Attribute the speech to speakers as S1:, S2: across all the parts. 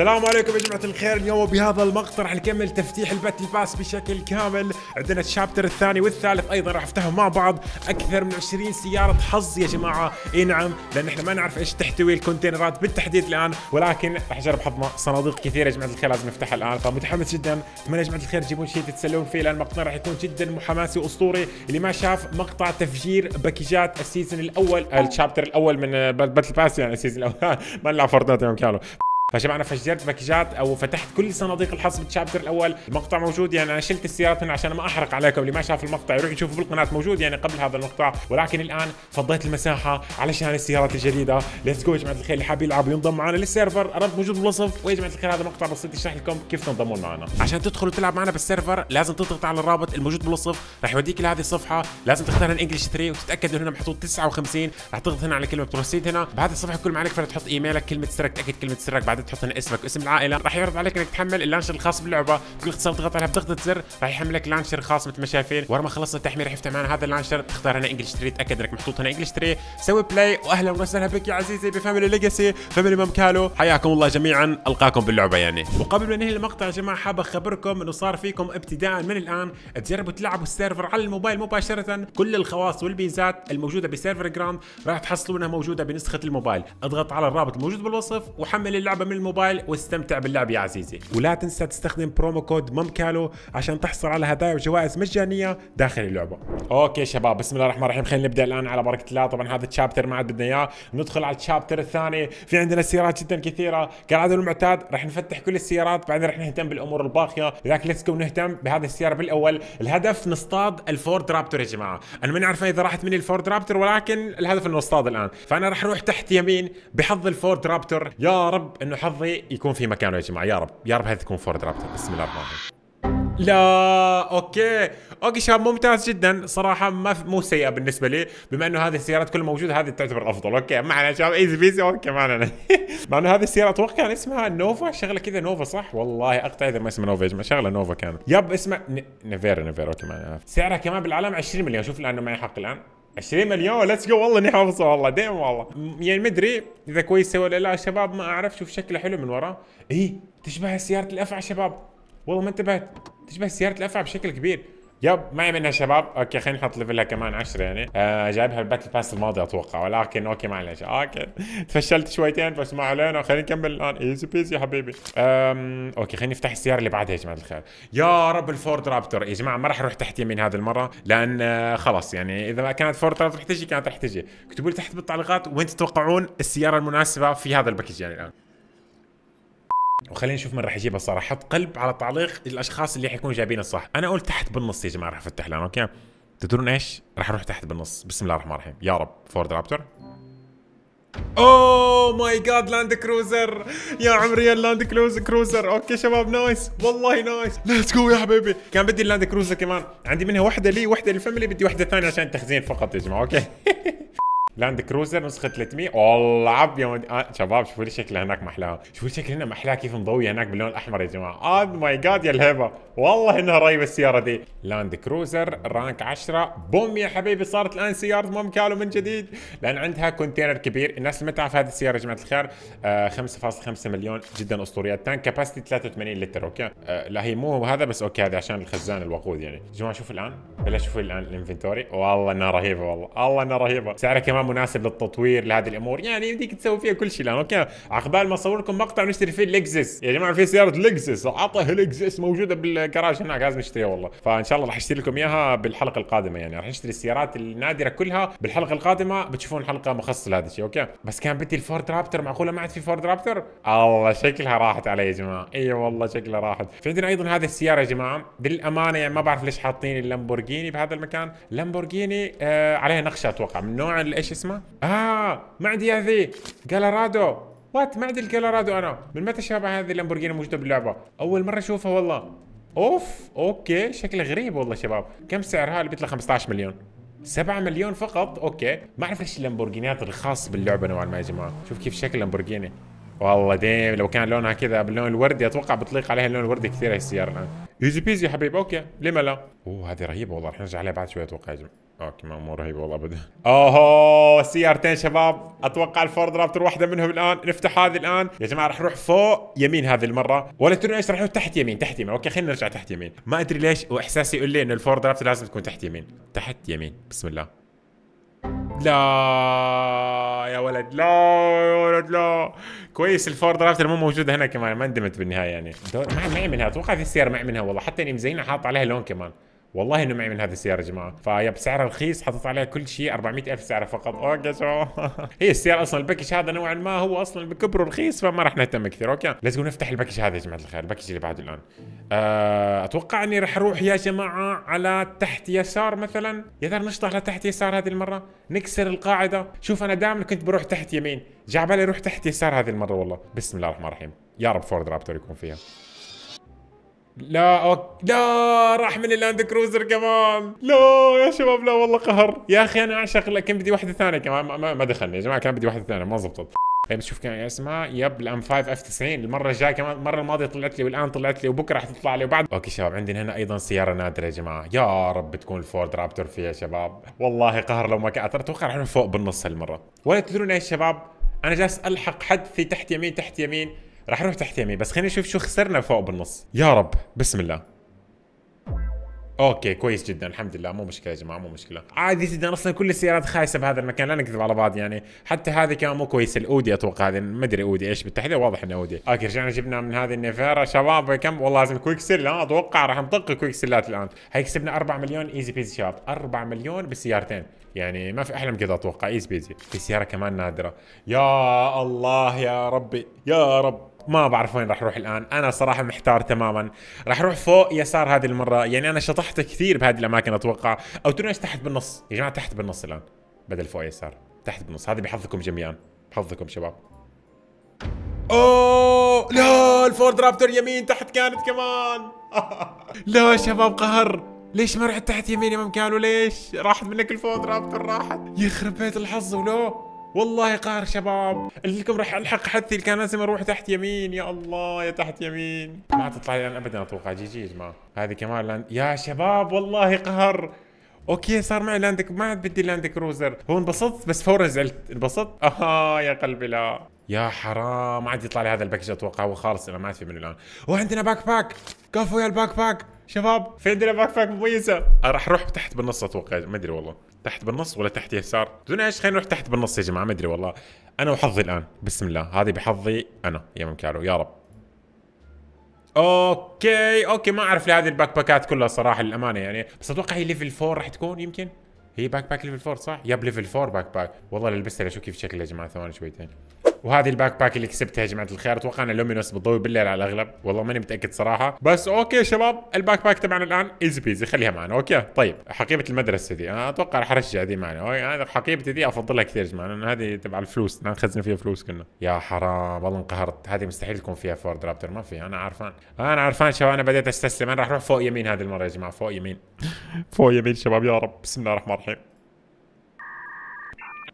S1: السلام عليكم يا جماعه الخير اليوم بهذا المقطع راح نكمل تفتيح الباتل باس بشكل كامل عندنا الشابتر الثاني والثالث ايضا راح افتحهم مع بعض اكثر من 20 سياره حظ يا جماعه اي نعم لان احنا ما نعرف ايش تحتوي الكونتينرات بالتحديد الان ولكن راح اجرب حظنا صناديق كثيره يا جماعه الخير لازم نفتحها الان فمتحمس جدا اتمنى يا جماعه الخير تجيبون شيء تتسلون فيه لان مقطعنا راح يكون جدا حماسي واسطوري اللي ما شاف مقطع تفجير باكيجات السيزون الاول الشابتر الاول من باتل باس يعني السيزون الاول ما نلعب فورتنايت يوم كانوا أنا فجرت باكجات او فتحت كل صناديق الحظ بالشابتر الاول المقطع موجود يعني انا شلت السيارات هنا عشان ما احرق عليكم اللي ما شاف المقطع يروح يشوفه بالقناه موجود يعني قبل هذا المقطع ولكن الان فضيت المساحه علشان السيارات الجديده ليتس جو يا جماعه الخير اللي حاب يلعب وينضم معنا للسيرفر الرابط موجود بالوصف ويا جماعه الخير هذا مقطع بسيط يشرح لكم كيف تنضمون معنا عشان تدخل وتلعب معنا بالسيرفر لازم تضغط على الرابط الموجود بالوصف راح يوديك لهذه الصفحه لازم تختار الانجلش 3 وتتاكد انه هنا محطوط 59 راح تضغط هنا على كلمه بروسيد هنا بهذه الصفحه كل ما عليك فتحط ايميلك كلمه سرك تاكد كلمه سرك بعد بعد تحط هنا اسمك واسم العائله راح يعرض عليك انك تحمل اللانشر الخاص باللعبه بكل اختصار تضغط عليها بضغطه زر راح يحمل لك لانشر خاص مثل ما شايفين ورا ما خلصت التحميل راح يفتح معنا هذا اللانشر تختار هنا انجلش تري تاكد انك محطوط هنا انجلش تري سوي بلاي واهلا وسهلا بك يا عزيزي بفاميلي ليجاسي فاميلي مام كالو حياكم الله جميعا القاكم باللعبه يعني وقبل ما ننهي المقطع يا جماعه حاب اخبركم انه صار فيكم ابتداء من الان تجربوا تلعبوا السيرفر على الموبايل مباشره كل الخواص والبيزات الموجوده بسيرفر جراند راح تحصلونها موجوده بنسخه الموبايل اضغط على الرابط الموجود بالوصف وحمل اللعبه من الموبايل واستمتع باللعب يا عزيزي ولا تنسى تستخدم برومو كود ممكالو عشان تحصل على هدايا وجوائز مجانيه داخل اللعبه اوكي شباب بسم الله الرحمن الرحيم خلينا نبدا الان على بركه الله طبعا هذا الشابتر ما عاد بدنا اياه ندخل على الشابتر الثاني في عندنا سيارات جدا كثيره كالعاده المعتاد راح نفتح كل السيارات بعدين راح نهتم بالامور الباقيه لذلك ليتس جو نهتم بهذه السياره بالاول الهدف نصطاد الفورد رابتور يا جماعه انا ماني عارفه اذا راحت مني الفورد رابتور ولكن الهدف انه نصطاد الان فانا راح اروح تحت يمين بحظ الفورد رابتور يا رب انه حظي يكون في مكانه يا جماعه يا رب يا رب هذه تكون فورد رابتر بسم الله الرحمن الرحيم لا اوكي اوكي شباب ممتاز جدا صراحه ما مو سيئه بالنسبه لي بما انه هذه السيارات كلها موجوده هذه تعتبر افضل اوكي معنا شباب ايزي بيزي اوكي معنا مع انه هذه السياره اتوقع كان اسمها نوفا شغله كذا نوفا صح والله اقطع اذا ما اسمها نوفا يا شغله نوفا كانت يب اسمها نيفيرا نيفيرا اوكي معنا سعرها كمان بالعالم 20 مليون شوف لانه معي حق الان 20 مليون ليتس جو والله اني حافظها والله دائما والله يعني مدري اذا كويسه ولا لا شباب ما اعرف شوف شكلها حلو من ورا ايه تشبه سياره الافعى شباب والله ما انتبهت تشبه سياره الافعى بشكل كبير يب معي منها شباب اوكي خلينا نحط ليفلها كمان 10 يعني آه جايبها الباتل باس الماضي اتوقع ولكن اوكي معلش اوكي تفشلت شويتين بس ما علينا خلينا نكمل الان ايزي بيزي يا حبيبي أم... اوكي خلينا نفتح السياره اللي بعدها يا جماعه الخير يا رب الفورد رابتر يا جماعه ما راح اروح تحت يمين هذه المره لان آه خلص يعني اذا ما كانت فورد رابتر رح تجي كانت رح تجي اكتبوا لي تحت بالتعليقات وين تتوقعون السياره المناسبه في هذا الباكج يعني الان وخلينا نشوف من راح يجيبها الصراحه حط قلب على تعليق الاشخاص اللي حيكونوا جايبين الصح انا اقول تحت بالنص يا جماعه راح افتح لهم اوكي تدرون ايش راح اروح تحت بالنص بسم الله الرحمن الرحيم يا رب فورد رابتر اوه ماي جاد لاند كروزر يا عمري يا اللاند كروزر اوكي شباب نايس والله نايس ليتس جو يا حبيبي كان بدي اللاند كروزر كمان عندي منها وحده لي وحده للفاميلي بدي وحده ثانيه عشان التخزين فقط يا جماعه اوكي لاند كروزر نسخه 300 والله عب يا مد... آه شباب شوفوا لي شكلها هناك محلاها شوفوا شكل هنا محلاها كيف مضويه هناك باللون الاحمر يا جماعه اد ماي جاد يا الهبه والله انها رهيبه السياره دي لاند كروزر رانك 10 بوم يا حبيبي صارت الان سياره مام كالو من جديد لان عندها كونتينر كبير الناس اللي ما تعرف هذه السياره يا جماعه الخير آه 5.5 مليون جدا اسطوريه تانك كاباستي 83 لتر اوكي آه لا هي مو هذا بس اوكي هذا عشان الخزان الوقود يعني يا جماعه شوفوا الان بلا شوفوا الان الانفنتوري والله انها رهيبه والله والله انها رهيبه سعرها كمان مناسب للتطوير لهذه الامور يعني يمديك تسوي فيها كل شيء لانه اوكي عقبال ما اصور لكم مقطع ونشتري فيه لكزس يا جماعه في سياره لكزس عطى لكزس موجوده بالكراج هناك لازم نشتريها والله فان شاء الله راح اشتري لكم اياها بالحلقه القادمه يعني راح نشتري السيارات النادره كلها بالحلقه القادمه بتشوفون حلقه مخصصه لهذا الشيء اوكي بس كان بدي الفورد رابتر معقوله ما عاد في فورد رابتر الله شكلها راحت علي يا جماعه اي أيوة والله شكلها راحت في عندنا ايضا هذه السياره يا جماعه بالامانه يعني ما بعرف ليش حاطين اللامبورجيني بهذا المكان لامبورجيني آه عليها نقشه اتوقع من نوع الاش اسمه اه عندي هذه جالارادو وات ما عندي الجالارادو انا من متى شابه هذه اللامبورجيني موجوده باللعبه اول مره اشوفها والله اوف اوكي شكله غريب والله شباب كم سعرها اللي بيطلع 15 مليون 7 مليون فقط اوكي ما اعرف ليش اللامبورجينيات الخاص باللعبه نوعا ما يا جماعه شوف كيف شكل اللامبورجيني والله ديم لو كان لونها كذا باللون الوردي اتوقع بتليق عليها اللون الوردي كثير هي السياره الان ايزي بيزي يا حبيبي اوكي لما لا اوه هذه رهيبه والله رح نرجع عليها بعد شوي اتوقع يا جماعه اوكي ما مو رهيبه والله ابدا اوه سيارتين شباب اتوقع الفورد رابتر واحده منهم الان نفتح هذه الان يا جماعه راح نروح فوق يمين هذه المره ولا تدرون ايش راح نروح تحت يمين تحت يمين اوكي خلينا نرجع تحت يمين ما ادري ليش واحساسي يقول لي انه الفورد رابتر لازم تكون تحت يمين تحت يمين بسم الله لا يا ولد لا يا ولد لا كويس الفورد رافتر مو موجوده هنا كمان ما ندمت بالنهايه يعني معي معي منها اتوقع في السياره معي منها والله حتى اني مزينها حاط عليها لون كمان والله انه معي من هذه السياره يا جماعه فيا بسعرها رخيص حاطط عليها كل شيء 400 الف سعرها فقط اوكي شو هي السياره اصلا الباكج هذا نوعا ما هو اصلا بكبره رخيص فما راح نهتم كثير اوكي ليتس جو نفتح الباكج هذا يا جماعه الخير الباكج اللي بعده الان أه اتوقع اني راح اروح يا جماعه على تحت يسار مثلا يا ترى نشطح لتحت يسار هذه المره نكسر القاعده شوف انا دائما كنت بروح تحت يمين جا بالي اروح تحت يسار هذه المره والله بسم الله الرحمن الرحيم يا رب فورد رابتر يكون فيها لا أوك... لا راح من اللاند كروزر كمان لا يا شباب لا والله قهر يا اخي انا اعشق لك كان بدي واحده ثانيه كمان ما, ما دخلني يا جماعه كان بدي واحده ثانيه ما زبطت طيب شوف كان اسمها يب الام 5 اف 90 المره الجايه كمان المره الماضيه طلعت لي والان طلعت لي وبكره رح تطلع لي وبعد اوكي شباب عندنا هنا ايضا سياره نادره يا جماعه يا رب تكون الفورد رابتور فيها شباب والله قهر لو ما كانت اتوقع رح فوق بالنص هالمره ولا تدرون ايش شباب انا جالس الحق حد في تحت يمين تحت يمين راح اروح تحت يمي بس خليني اشوف شو خسرنا فوق بالنص يا رب بسم الله اوكي كويس جدا الحمد لله مو مشكله يا جماعه مو مشكله عادي جدا اصلا كل السيارات خايسه بهذا المكان لا نكذب على بعض يعني حتى هذه كان مو كويسه الاودي اتوقع هذه ما ادري اودي ايش بالتحديد واضح انه اودي اوكي رجعنا جبنا من هذه النيفيرا شباب كم والله لازم كويك سيل لا اتوقع راح نطق كويك سيلات الان هيكسبنا 4 مليون ايزي بيزي شباب 4 مليون بالسيارتين يعني ما في احلى من كذا اتوقع ايزي بيزي في سياره كمان نادره يا الله يا ربي يا رب ما بعرف وين راح اروح الان انا صراحه محتار تماما راح اروح فوق يسار هذه المره يعني انا شطحت كثير بهذه الاماكن اتوقع او تونس تحت بالنص يا جماعه تحت بالنص الان بدل فوق يسار تحت بالنص هذا بحظكم جميعا بحظكم شباب اوه لا الفورد رابتر يمين تحت كانت كمان لا شباب قهر ليش ما رحت تحت يمين يا مكانه ليش؟ راحت منك الفورد رابتر راحت يخرب بيت الحظ ولو والله قهر شباب قلت لكم راح الحق حدثي اللي كان لازم اروح تحت يمين يا الله يا تحت يمين ما تطلع لي انا ابدا اتوقع جي جي يا جماعه هذه كمان لاند يا شباب والله قهر اوكي صار معي لاندك ما عاد بدي لاند كروزر هو انبسطت بس فورا زعلت انبسطت اها يا قلبي لا يا حرام ما عاد يطلع لي هذا الباكج اتوقع هو خالص انا ما عاد في منه الان وعندنا باك باك كفو يا الباك باك شباب في عندنا باك باك مميزه راح اروح تحت بالنص اتوقع ما ادري والله تحت بالنص ولا تحت يسار بدون ايش خلينا نروح تحت بالنص يا جماعه ما ادري والله انا وحظي الان بسم الله هذه بحظي انا يا ممكارو يا رب اوكي اوكي ما اعرف لهذه الباك باكات كلها صراحه للامانه يعني بس اتوقع هي ليفل 4 راح تكون يمكن هي باك باك ليفل 4 صح؟ يا ليفل 4 باك باك والله لبستها شوف كيف شكلها يا جماعه ثواني شويتين وهذه الباك باك اللي كسبتها يا جماعه الخير اتوقع ان لومينوس بتضوي بالليل على الاغلب والله ماني متاكد صراحه بس اوكي شباب الباك باك تبعنا الان ايزي بيزي خليها معنا اوكي طيب حقيبه المدرسه دي انا اتوقع راح ارجع دي معنا حقيبتي دي افضلها كثير يا جماعه لان هذه تبع الفلوس نخزن فيها فلوس كنا يا حرام والله انقهرت هذه مستحيل تكون فيها فورد رابتر ما في انا عارفان انا عارفان شباب انا بديت استسلم انا راح اروح فوق يمين هذه المره يا جماعه فوق يمين فوق يمين شباب يا رب بسم الله الرحمن الرحيم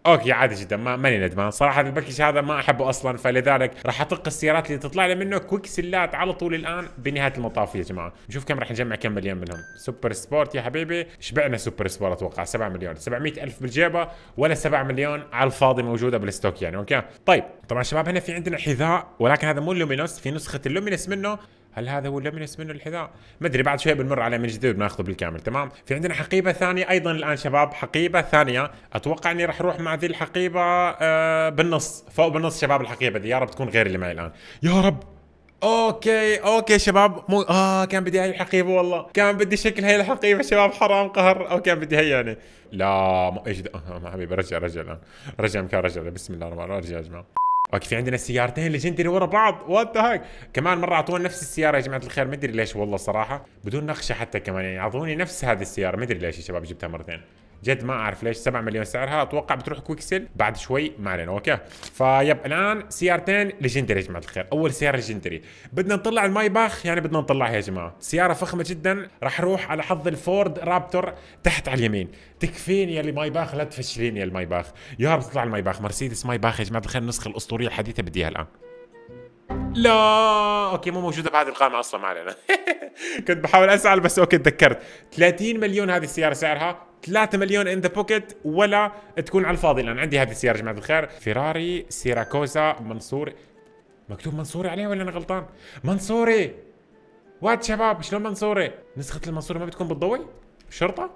S1: اوكي عادي جدا ما ماني ندمان صراحه الباكج هذا ما احبه اصلا فلذلك راح اطق السيارات اللي تطلع لي منه كويك سلات على طول الان بنهايه المطاف يا جماعه نشوف كم راح نجمع كم مليون منهم سوبر سبورت يا حبيبي شبعنا سوبر سبورت اتوقع 7 مليون 700 الف بالجيبه ولا 7 مليون على الفاضي موجوده بالستوك يعني اوكي طيب طبعا شباب هنا في عندنا حذاء ولكن هذا مو لومينوس في نسخه اللومينوس منه هل هذا هو اللي منه الحذاء ما ادري بعد شوي بنمر على من جديد بناخذه بالكامل تمام في عندنا حقيبه ثانيه ايضا الان شباب حقيبه ثانيه اتوقع اني راح اروح مع ذي الحقيبه آه بالنص فوق بالنص شباب الحقيبه دي يا رب تكون غير اللي معي الان يا رب اوكي اوكي شباب مو اه كان بدي هاي الحقيبه والله كان بدي شكل هاي الحقيبه شباب حرام قهر او كان بدي هي يعني لا ما ايش ده ما آه، آه، حبيبي رجع رجع الان رجع مكان رجع بسم الله الرحمن الرحيم رجع يا جماعه اوكي في عندنا سيارتين ليجندري ورا بعض وات هاك كمان مره اعطونا نفس السياره يا جماعه الخير ما ادري ليش والله صراحه بدون نقشه حتى كمان يعني اعطوني نفس هذه السياره ما ادري ليش يا شباب جبتها مرتين جد ما اعرف ليش 7 مليون سعرها اتوقع بتروح كويكسل بعد شوي ما علينا اوكي فيب الان سيارتين ليجندري يا جماعه الخير اول سياره ليجندري بدنا نطلع الماي باخ يعني بدنا نطلعها يا جماعه سياره فخمه جدا راح اروح على حظ الفورد رابتور تحت على اليمين تكفيني يا اللي باخ لا تفشليني يا الماي باخ يا رب تطلع الماي باخ مرسيدس ماي باخ يا جماعه الخير النسخه الاسطوريه الحديثه بدي اياها الان لا اوكي مو موجوده بهذه القائمه اصلا ما علينا كنت بحاول اسال بس اوكي تذكرت 30 مليون هذه السياره سعرها 3 مليون ان ذا بوكيت ولا تكون على الفاضي لان عندي هذه السياره يا جماعه الخير فيراري سيراكوزا منصور مكتوب منصوري عليها ولا انا غلطان منصوري وات شباب شلون منصوري نسخه المنصوري ما بتكون بالضوء شرطه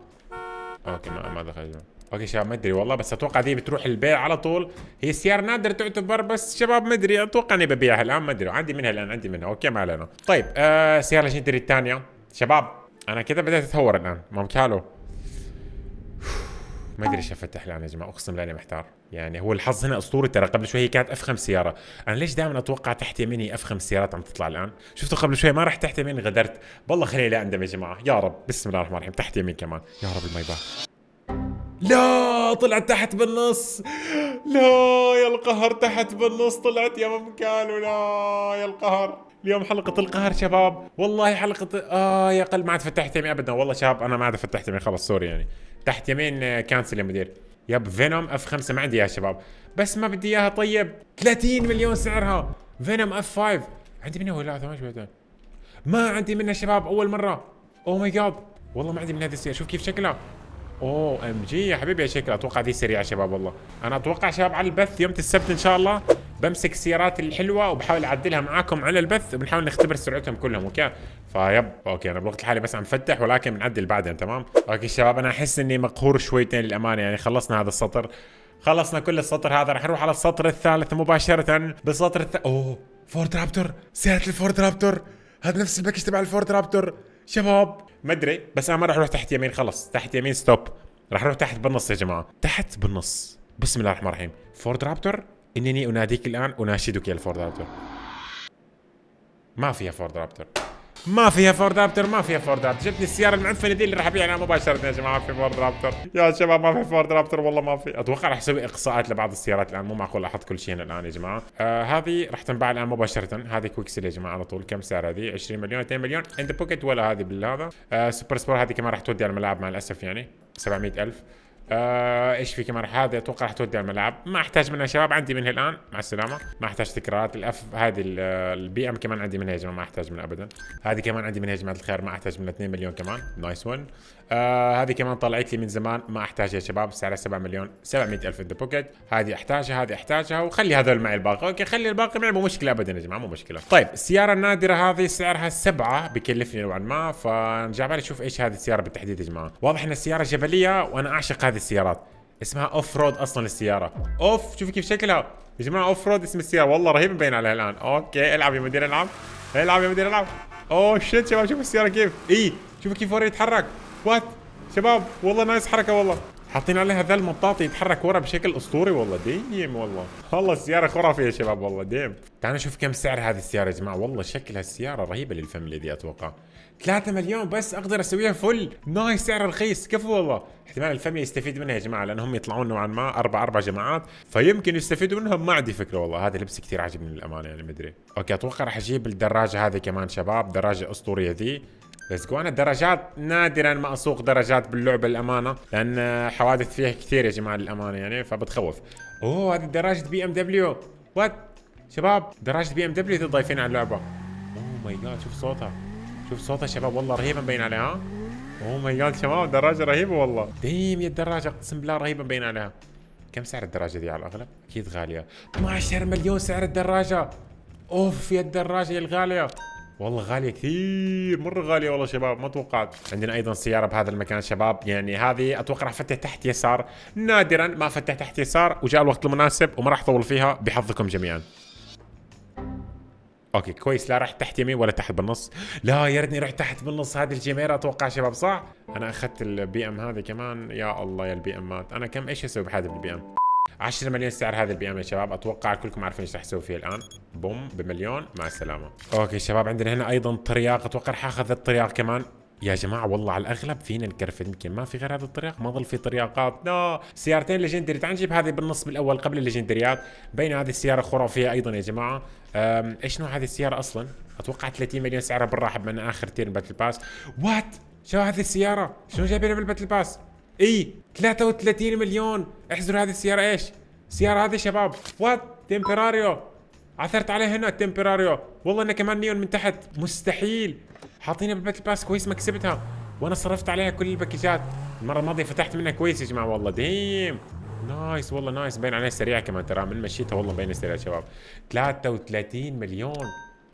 S1: اوكي ما ما دخلت اوكي شباب مدري والله بس اتوقع دي بتروح البيع على طول هي سيارة نادرة تعتبر بس شباب مدري اتوقع اني ببيعها الان مدري عندي منها الان عندي منها اوكي ما علينا طيب آه سيارة ليجندري الثانية شباب انا كذا بديت اتهور الان ما مكالو ما ادري ايش افتح الان يا جماعه اقسم بالله محتار يعني هو الحظ هنا اسطوري ترى قبل شوي هي كانت افخم سياره انا ليش دائما اتوقع تحت يميني افخم سيارات عم تطلع الان شفتوا قبل شوي ما راح تحت يمين غدرت والله خليني لا اندم يا جماعه يا رب بسم الله الرحمن الرحيم تحت يمين كمان يا رب الميباه لا طلعت تحت بالنص لا يا القهر تحت بالنص طلعت يا ممكان ولا يا القهر اليوم حلقة القهر شباب والله حلقة اه يا قلب ما عاد فتحت يمي ابدا والله شباب انا ما عاد فتحت يمي خلص سوري يعني تحت يمين كانسل آه، يا مدير يب فينوم اف 5 ما عندي اياها شباب بس ما بدي اياها طيب 30 مليون سعرها فينوم اف 5 عندي منها ولا ما عندي منها شباب اول مرة او ماي جاد والله ما عندي من هذه السيارة شوف كيف شكلها او ام جي يا حبيبي يا شكل اتوقع دي سريعه شباب والله انا اتوقع شباب على البث يوم السبت ان شاء الله بمسك السيارات الحلوه وبحاول اعدلها معاكم على البث وبنحاول نختبر سرعتهم كلهم اوكي فيب اوكي انا بالوقت الحالي بس عم فتح ولكن بنعدل بعدين تمام اوكي شباب انا احس اني مقهور شويتين للامانه يعني خلصنا هذا السطر خلصنا كل السطر هذا رح نروح على السطر الثالث مباشره بالسطر الث... اوه فورد رابتور سياره الفورد رابتور هذا نفس الباكج تبع الفورد رابتور شباب ما ادري بس انا ما راح اروح تحت يمين خلص تحت يمين ستوب راح اروح تحت بالنص يا جماعه تحت بالنص بسم الله الرحمن الرحيم فورد رابتور انني اناديك الان اناشدك يا الفورد رابتور ما فيها فورد رابتور ما فيها فورد رابتر ما فيها فورد رابتر جبتني السياره المعفنه دي اللي راح ابيعها مباشره يا جماعه ما في فورد رابتر يا شباب ما في فورد رابتر والله ما في اتوقع راح اسوي اقصاءات لبعض السيارات الان مو معقول احط كل شيء هنا الان يا جماعه آه هذه راح تنباع الان مباشره هذه كويك سيل يا جماعه على طول كم سعر هذه 20 مليون 2 مليون اند بوكيت ولا هذه بالهذا آه سوبر سبور هذه كمان راح تودي على الملاعب مع الاسف يعني 700000 آه ايش في كمان هذا اتوقع راح تودي الملعب ما احتاج منها شباب عندي منها الان مع السلامه ما احتاج تكرارات الاف هذه البي ام كمان عندي منها يا جماعه ما احتاج منها ابدا هذه كمان عندي منها يا جماعه الخير ما احتاج منها 2 مليون كمان نايس 1 آه هذه كمان طلعت لي من زمان ما احتاجها يا شباب سعرها 7 مليون 700 الف ذا بوكيت هذه احتاجها هذه احتاجها وخلي هذول معي الباقي اوكي خلي الباقي معي مو مشكله ابدا يا جماعه مو مشكله طيب السياره النادره هذه سعرها 7 بكلفني نوعا ما فنرجع بالي اشوف ايش هذه السياره بالتحديد يا جماعه واضح ان السياره جبليه وانا اعشق هذه السيارات اسمها اوف رود اصلا السياره اوف شوفوا كيف شكلها يا جماعه اوف رود اسم السياره والله رهيب مبين عليها الان اوكي العب يا مدير العب العب يا مدير العب اوه شيت شباب شوفوا السياره كيف اي شوفوا كيف ورا يتحرك وات شباب والله نايس حركه والله حاطين عليها ذا المطاط يتحرك ورا بشكل اسطوري والله ديم والله والله السياره خرافيه يا شباب والله ديم تعالوا نشوف كم سعر هذه السياره يا جماعه والله شكلها السياره رهيبه للفاميلي دي اتوقع 3 مليون بس اقدر اسويها فل نايس سعر رخيص كفو والله احتمال الفاميلي يستفيد منها يا جماعه لانهم يطلعون نوعا ما اربع اربع جماعات فيمكن يستفيدوا منها ما عندي فكره والله هذا لبس كثير عجبني للامانه يعني مدري اوكي اتوقع راح اجيب الدراجه هذه كمان شباب دراجه اسطوريه ذي بس جوانا الدرجات نادرا ما اسوق درجات باللعبه الامانه لان حوادث فيها كثير يا جماعه للامانه يعني فبتخوف اوه هذه دراجه بي ام دبليو وات شباب دراجه بي ام دبليو ضايفين على اللعبه اوه ماي جاد شوف صوتها شوف صوتها شباب والله رهيبه مبين عليها اوه ماي جاد شباب دراجه رهيبه والله ديم يا الدراجه اقسم بالله رهيبه مبين عليها كم سعر الدراجه دي على الاغلب اكيد غاليه 12 مليون سعر الدراجه اوف يا الدراجه الغاليه والله غاليه كثير مره غاليه والله شباب ما توقعت عندنا ايضا سياره بهذا المكان شباب يعني هذه اتوقع راح افتح تحت يسار نادرا ما افتح تحت يسار وجاء الوقت المناسب وما راح اطول فيها بحظكم جميعا اوكي كويس لا رحت تحت يمين ولا تحت بالنص لا يا ريتني رحت تحت بالنص هذه الجيميرا اتوقع شباب صح انا اخذت البي ام هذه كمان يا الله يا البي امات انا كم ايش اسوي بحاجه بالبي ام 10 مليون سعر هذا البي ام يا شباب اتوقع كلكم عارفين ايش راح اسوي فيه الان بوم بمليون مع السلامه اوكي شباب عندنا هنا ايضا طرياق اتوقع راح اخذ الطرياق كمان يا جماعة والله على الأغلب فينا نكرفد يمكن ما في غير هذا الطريق ما ظل في طريقات نو سيارتين ليجندري تعال نجيب هذه بالنص بالأول قبل الليجندريات بين هذه السيارة خرافية أيضا يا جماعة إيش نوع هذه السيارة أصلا اتوقع 30 مليون سعرها بالراحه بما اخر تير باتل باس وات شو هذه السياره شنو جايبينها بالباتل باس اي 33 مليون احزروا هذه السياره ايش؟ السياره هذه شباب وات تمبراريو عثرت عليه هنا التمبراريو والله انه كمان نيون من تحت مستحيل حاطينها بالباتل باس كويس ما كسبتها وانا صرفت عليها كل الباكجات المره الماضيه فتحت منها كويس يا جماعه والله ديم نايس والله نايس باين عليها سريعه كمان ترى من مشيتها والله مبينه سريعه شباب 33 مليون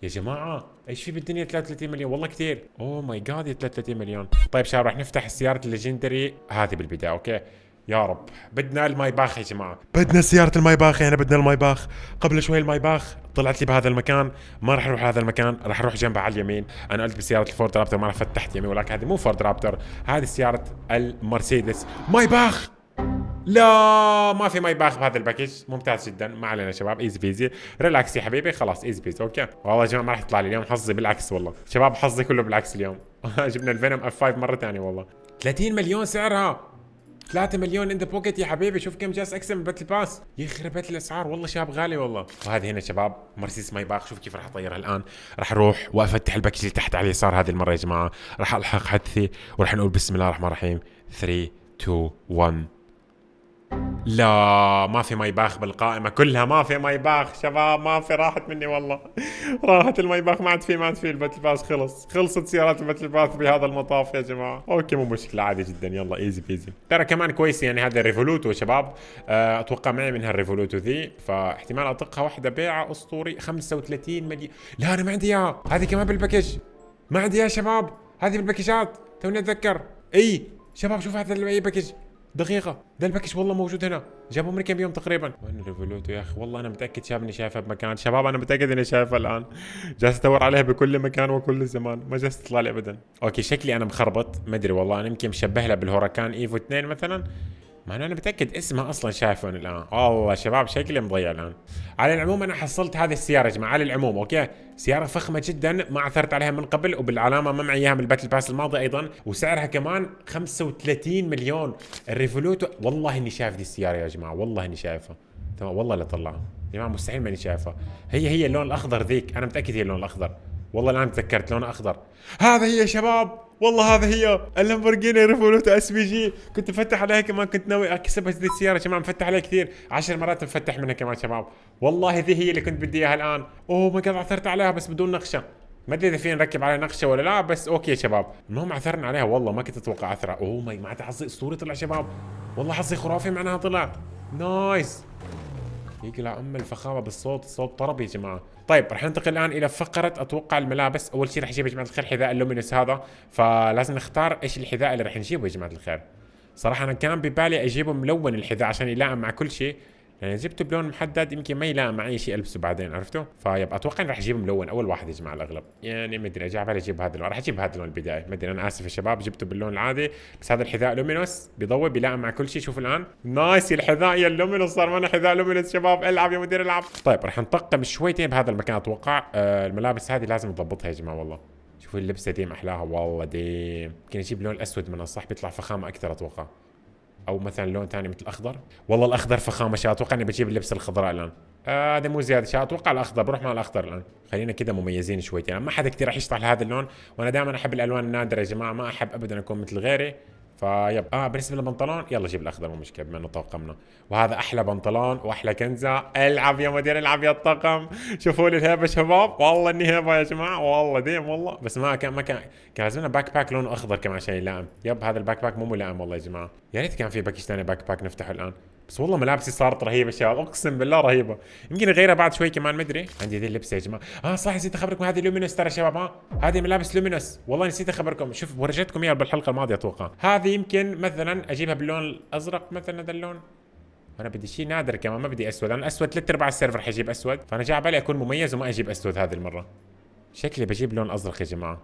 S1: يا جماعه ايش في بالدنيا 33 مليون والله كثير اوه ماي جاد يا 33 مليون طيب شباب راح نفتح السياره الليجندري هذه بالبدايه اوكي يا رب بدنا الماي باخ يا جماعه بدنا سياره الماي باخ يعني بدنا الماي باخ قبل شوي الماي باخ طلعت لي بهذا المكان ما راح اروح هذا المكان راح اروح جنبها على اليمين انا قلت بسياره الفورد رابتر ما فتحت يمين ولكن هذه مو فورد رابتر هذه سياره المرسيدس ماي باخ لا ما في مي باخ بهذا الباكج ممتاز جدا ما علينا شباب ايزي بيزي ريلاكس يا حبيبي خلاص ايزي بيزي اوكي والله يا جماعه ما راح يطلع لي اليوم حظي بالعكس والله شباب حظي كله بالعكس اليوم جبنا الفينوم اف 5 مره ثانيه والله 30 مليون سعرها 3 مليون ان ذا بوكيت يا حبيبي شوف كم جاس اكسم باتل باس يخربت الاسعار والله شاب غالي والله وهذه هنا شباب مرسيدس ماي باخ شوف كيف راح اطيرها الان راح اروح وافتح الباكج اللي تحت على اليسار هذه المره يا جماعه راح الحق حدثي وراح نقول بسم الله الرحمن الرحيم 3 2 1 لا ما في ماي باخ بالقائمه كلها ما في ماي باخ شباب ما في راحت مني والله راحت الماي باخ ما عاد في ما عاد في الباتل باس خلص خلصت سيارات الباتل باس بهذا المطاف يا جماعه اوكي مو مشكله عادي جدا يلا ايزي بيزي ترى كمان كويس يعني هذا الريفولوتو شباب آه، اتوقع معي منها الريفولوتو ذي فاحتمال اطقها واحده بيعه اسطوري 35 مليون لا انا ما عندي اياها هذه كمان بالباكج ما عندي يا شباب هذه بالباكجات توني اتذكر اي شباب شوف هذا الباكج دقيقه ده الباكج والله موجود هنا جابوا من كم يوم تقريبا وين ريفولوتو يا اخي والله انا متاكد شاب اني شايفها بمكان شباب انا متاكد اني شايفها الان جالس ادور عليها بكل مكان وكل زمان ما جالس تطلع لي ابدا اوكي شكلي انا مخربط ما ادري والله انا يمكن مشبه لها بالهوراكان ايفو 2 مثلا ما انا متاكد اسمها اصلا شايفه انا الان والله شباب شكلي مضيع الان على العموم انا حصلت هذه السياره يا جماعه على العموم اوكي سياره فخمه جدا ما عثرت عليها من قبل وبالعلامه ما معي اياها من الباتل باس الماضي ايضا وسعرها كمان 35 مليون الريفولوتو والله اني شايف دي السياره يا جماعه والله اني شايفها تمام والله لا طلعها يا جماعه مستحيل ماني شايفها هي هي اللون الاخضر ذيك انا متاكد هي اللون الاخضر والله الان تذكرت لون اخضر هذا هي يا شباب والله هذا هي اللامبورجيني ريفولوتا اس بي جي كنت مفتح عليها كمان كنت ناوي اكسبها جديد السياره كمان مفتح عليها كثير 10 مرات مفتح منها كمان شباب والله ذي هي اللي كنت بدي اياها الان اوه ما قد عثرت عليها بس بدون نقشه ما ادري اذا فينا نركب عليها نقشه ولا لا بس اوكي يا شباب المهم عثرنا عليها والله ما كنت اتوقع اثرها اوه ماي معناتها حظي اسطوري طلع شباب والله حظي خرافي معناها طلع نايس يقلع ام الفخامه بالصوت الصوت طرب يا جماعه طيب رح ننتقل الان الى فقره اتوقع الملابس اول شيء رح اجيب يا جماعه الخير حذاء اللومينوس هذا فلازم نختار ايش الحذاء اللي رح نجيبه يا جماعه الخير صراحه انا كان ببالي اجيبه ملون الحذاء عشان يلائم مع كل شيء يعني آه، جبته بلون محدد يمكن ما يلائم مع اي شيء البسه بعدين عرفتوا فيب اتوقع رح اجيب ملون اول واحد يا جماعه الاغلب يعني ما ادري على بالي اجيب هذا اللون رح اجيب هذا اللون البدايه ما ادري انا اسف يا شباب جبته باللون العادي بس هذا الحذاء لومينوس بيضوي بيلائم مع كل شيء شوف الان نايس الحذاء يا اللومينوس صار معنا حذاء لومينوس شباب العب يا مدير العب طيب رح نطقم شويتين بهذا المكان اتوقع آه الملابس هذه لازم نضبطها يا جماعه والله شوفوا اللبسه ديم احلاها والله ديم يمكن اجيب لون اسود من الصح بيطلع فخامه اكثر اتوقع او مثلا لون ثاني مثل الاخضر والله الاخضر فخامه شا اتوقع اني بجيب اللبس الخضراء الان آه مو زياده شا اتوقع الاخضر بروح مع الاخضر الان خلينا كذا مميزين شويتين يعني ما حدا كثير راح يشطح لهذا اللون وانا دائما احب الالوان النادره يا جماعه ما احب ابدا اكون مثل غيري فيب اه بالنسبه للبنطلون يلا جيب الاخضر مو مشكله بما انه طاقمنا وهذا احلى بنطلون واحلى كنزه العب يا مدير العب يا الطاقم شوفوا لي الهيبه شباب والله اني هيبه يا جماعه والله ديم والله بس ما كان ما كان كان لازم لنا باك باك لونه اخضر كمان عشان يلائم يب هذا الباك باك مو ملائم والله يا جماعه يا ريت كان في باكج ثاني باك باك نفتحه الان بس والله ملابسي صارت رهيبه شباب اقسم بالله رهيبه يمكن اغيرها بعد شوي كمان مدري عندي ذي اللبسه يا جماعه اه صح نسيت اخبركم هذه لومينوس ترى شباب ها آه، هذه ملابس لومينوس والله نسيت اخبركم شوف ورجيتكم اياها بالحلقه الماضيه اتوقع هذه يمكن مثلا اجيبها باللون الازرق مثلا هذا اللون انا بدي شيء نادر كمان ما بدي اسود انا اسود ثلاث ارباع السيرفر حجيب اسود فانا جاي على بالي اكون مميز وما اجيب اسود هذه المره شكلي بجيب لون ازرق يا جماعه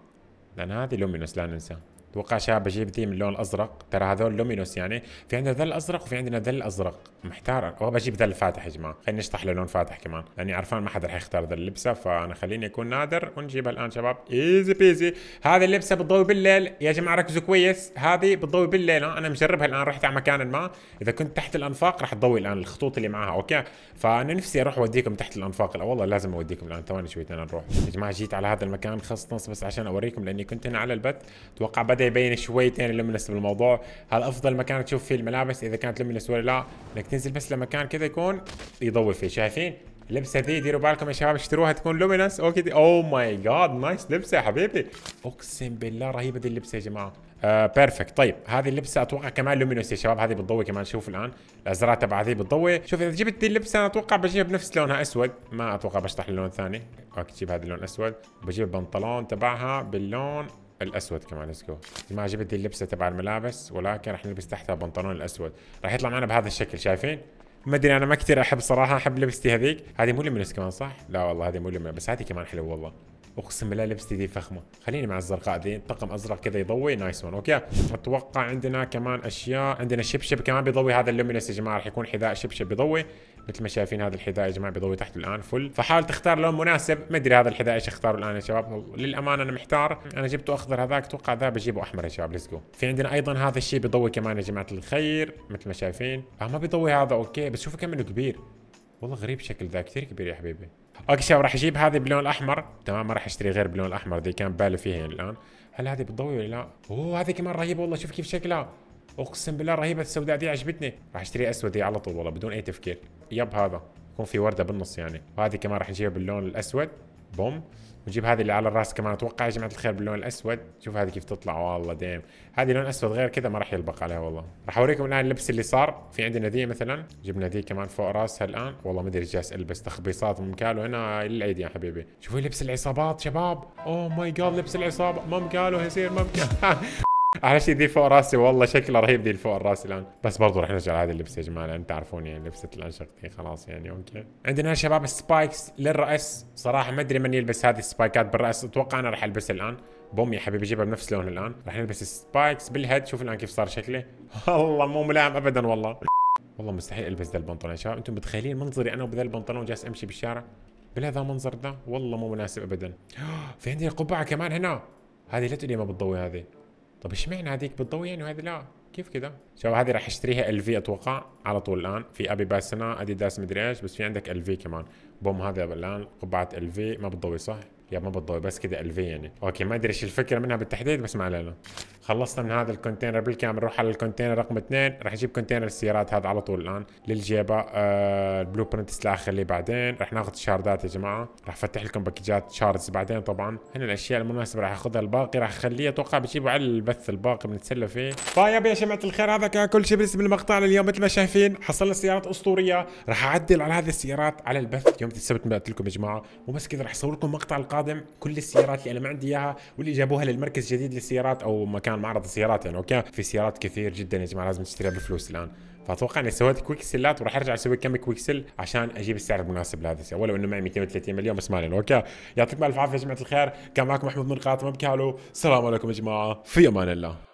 S1: لان هذه لومينوس لا ننسى اتوقع شاب بجيب ذي من اللون الازرق ترى هذول لومينوس يعني في عندنا ذل ازرق وفي عندنا ذل ازرق محتار ابغى بجيب ذل فاتح يا جماعه خلينا نشطح لون فاتح كمان لاني عرفان ما حدا رح يختار ذا اللبسه فانا خليني اكون نادر ونجيبها الان شباب ايزي بيزي هذه اللبسه بتضوي بالليل يا جماعه ركزوا كويس هذه بتضوي بالليل انا مجربها الان رحت على مكان ما اذا كنت تحت الانفاق رح تضوي الان الخطوط اللي معاها اوكي فانا نفسي اروح اوديكم تحت الانفاق لا والله لازم اوديكم الان ثواني شوي نروح يا جماعه جيت على هذا المكان خصص بس عشان اوريكم لاني كنت هنا على البث اتوقع بدا هذا يبين شويتين لمنس بالموضوع هذا افضل مكان تشوف فيه الملابس اذا كانت لمنس ولا لا انك تنزل بس لمكان كذا يكون يضوي فيه شايفين اللبسه ذي ديروا بالكم يا شباب اشتروها تكون لومينس اوكي دي اوه ماي جاد نايس لبسه يا حبيبي اقسم بالله رهيبه دي اللبسه يا جماعه آه بيرفكت طيب هذه اللبسه اتوقع كمان لومينوس يا شباب هذه بتضوي كمان شوف الان الازرار تبع هذه بتضوي شوف اذا جبت دي اللبسه انا اتوقع بجيبها بنفس لونها اسود ما اتوقع بشطح للون ثاني اوكي جيب هذا اللون اسود بجيب البنطلون تبعها باللون الاسود كمان ليتس جو ما عجبتني اللبسه تبع الملابس ولكن رح نلبس تحتها بنطلون الاسود رح يطلع معنا بهذا الشكل شايفين ما ادري انا ما كثير احب صراحه احب لبستي هذيك هذه مو لمنس كمان صح لا والله هذه مو لمنس بس هذه كمان حلوه والله اقسم بالله لبستي دي فخمه خليني مع الزرقاء دي طقم ازرق كذا يضوي نايس ون اوكي اتوقع عندنا كمان اشياء عندنا شبشب كمان بيضوي هذا اللومينس يا جماعه راح يكون حذاء شبشب بيضوي مثل ما شايفين هذا الحذاء يا جماعه بيضوي تحت الان فل فحاول تختار لون مناسب ما ادري هذا الحذاء ايش اختاره الان يا شباب للامانه انا محتار انا جبته اخضر هذاك اتوقع ذا بجيبه احمر يا شباب ليتس جو في عندنا ايضا هذا الشيء بيضوي كمان يا جماعه الخير مثل ما شايفين اه ما بيضوي هذا اوكي بس شوفوا كم انه كبير والله غريب شكل ذا كثير كبير يا حبيبي اوكي شباب راح اجيب هذه باللون الاحمر تمام ما راح اشتري غير باللون الاحمر ذي كان بالي فيها يعني الان هل هذه بتضوي ولا لا اوه هذه كمان رهيبه والله شوف كيف شكلها اقسم بالله رهيبه السوداء دي عجبتني راح اشتري اسود دي على طول والله بدون اي تفكير يب هذا يكون في ورده بالنص يعني وهذه كمان راح نجيبها باللون الاسود بوم ونجيب هذه اللي على الراس كمان اتوقع يا جماعه الخير باللون الاسود شوف هذه كيف تطلع والله ديم هذه لون اسود غير كذا ما راح يلبق عليها والله راح اوريكم الان اللبس اللي صار في عندنا ذي مثلا جبنا ذي كمان فوق راسها الان والله ما ادري ايش جالس البس تخبيصات من كالو هنا العيد يا حبيبي شوفوا لبس العصابات شباب اوه ماي جاد لبس العصابه مم هيصير يصير مم احلى شيء ذي فوق راسي والله شكله رهيب ذي فوق راسي الان بس برضه رح نرجع لهذه اللبسه يا جماعه لان تعرفون يعني لبسه الانشقتي خلاص يعني اوكي عندنا شباب سبايكس للراس صراحه ما ادري من يلبس هذه السبايكات بالراس اتوقع انا رح البسها الان بوم يا حبيبي جيبها بنفس لون الان رح نلبس سبايكس بالهيد شوف الان كيف صار شكلي والله مو ملائم ابدا والله والله مستحيل البس ذا البنطلون يا شباب انتم متخيلين منظري انا وبذا البنطلون جالس امشي بالشارع ذا المنظر ده والله مو مناسب ابدا في عندي قبعه كمان هنا هذه لا تقولي ما بتضوي هذه طب معنى هذيك بتضوي يعني وهذه لا كيف كذا شباب هذه راح اشتريها ال في اتوقع على طول الان في ابي باسنا اديداس مدري ايش بس في عندك ال في كمان بوم هذا الان قبعه ال في ما بتضوي صح يا ما بتضوي بس كده الفي يعني اوكي ما ادري ايش الفكره منها بالتحديد بس ما علينا خلصنا من هذا الكونتينر بالكامل نروح على الكونتينر رقم اثنين راح نجيب كونتينر السيارات هذا على طول الان للجيبه آه البلو برنت سلاح اللي بعدين راح ناخذ شاردات يا جماعه راح افتح لكم باكجات شاردز بعدين طبعا هنا الاشياء المناسبه راح اخذها الباقي راح اخليه اتوقع بجيبه على البث الباقي بنتسلى فيه طيب يا جماعه الخير هذا كان كل شيء بالنسبه للمقطع لليوم مثل ما شايفين حصلنا سيارات اسطوريه راح اعدل على هذه السيارات على البث يوم السبت بعث لكم يا جماعه وبس كذا راح اصور لكم مقطع القادم القادم كل السيارات اللي انا ما عندي اياها واللي جابوها للمركز الجديد للسيارات او مكان معرض السيارات يعني اوكي في سيارات كثير جدا يا جماعه لازم تشتريها بفلوس الان فاتوقع اني سويت كويك سيلات وراح ارجع اسوي كم كويك سيل عشان اجيب السعر المناسب لهذا السيارة ولو انه معي 230 مليون بس ما اوكي يعطيكم الف عافيه يا جماعه الخير كان معكم محمود من قناه مبكالو السلام عليكم يا جماعه في امان الله